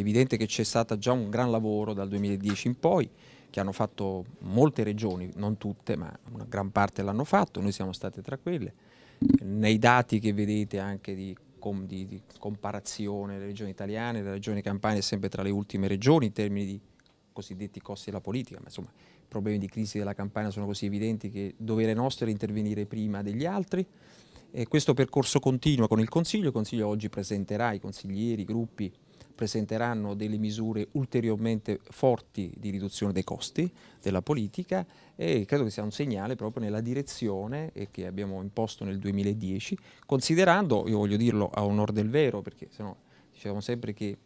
È evidente che c'è stato già un gran lavoro dal 2010 in poi, che hanno fatto molte regioni, non tutte, ma una gran parte l'hanno fatto, noi siamo state tra quelle. Nei dati che vedete anche di, di, di comparazione delle regioni italiane, la regione Campania è sempre tra le ultime regioni in termini di cosiddetti costi della politica, ma insomma i problemi di crisi della Campania sono così evidenti che dovere nostro è intervenire prima degli altri. E questo percorso continua con il Consiglio, il Consiglio oggi presenterà i consiglieri, i gruppi, presenteranno delle misure ulteriormente forti di riduzione dei costi della politica e credo che sia un segnale proprio nella direzione eh, che abbiamo imposto nel 2010, considerando, io voglio dirlo a onore del vero, perché sennò diciamo sempre che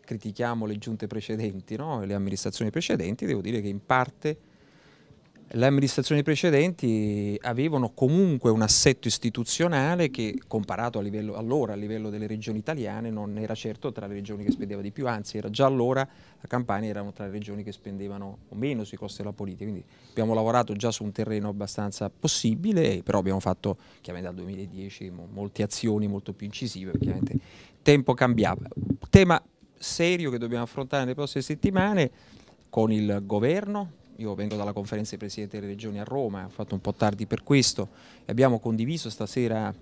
critichiamo le giunte precedenti no? e le amministrazioni precedenti, devo dire che in parte le amministrazioni precedenti avevano comunque un assetto istituzionale che comparato a livello, allora a livello delle regioni italiane non era certo tra le regioni che spendeva di più, anzi era già allora la Campania era tra le regioni che spendevano meno sui costi della politica, quindi abbiamo lavorato già su un terreno abbastanza possibile, però abbiamo fatto chiaramente dal 2010 molte azioni molto più incisive, chiaramente tempo cambiava. Tema serio che dobbiamo affrontare nelle prossime settimane con il governo, io vengo dalla conferenza dei presidenti delle regioni a Roma, ho fatto un po' tardi per questo e abbiamo condiviso stasera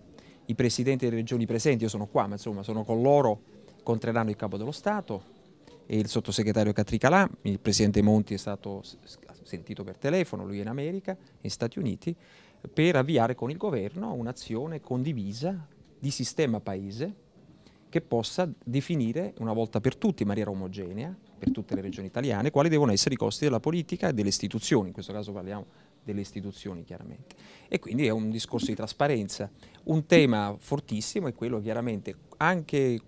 i presidenti delle regioni presenti, io sono qua, ma insomma sono con loro, incontreranno il capo dello Stato e il sottosegretario Catricalà, il presidente Monti è stato sentito per telefono, lui è in America, negli Stati Uniti, per avviare con il governo un'azione condivisa di sistema paese che possa definire una volta per tutti in maniera omogenea per tutte le regioni italiane, quali devono essere i costi della politica e delle istituzioni, in questo caso parliamo delle istituzioni chiaramente. E quindi è un discorso di trasparenza. Un tema fortissimo è quello chiaramente anche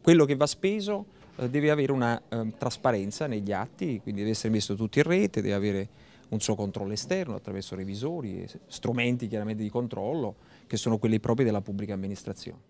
quello che va speso eh, deve avere una eh, trasparenza negli atti, quindi deve essere messo tutto in rete, deve avere un suo controllo esterno attraverso revisori, strumenti chiaramente di controllo che sono quelli propri della pubblica amministrazione.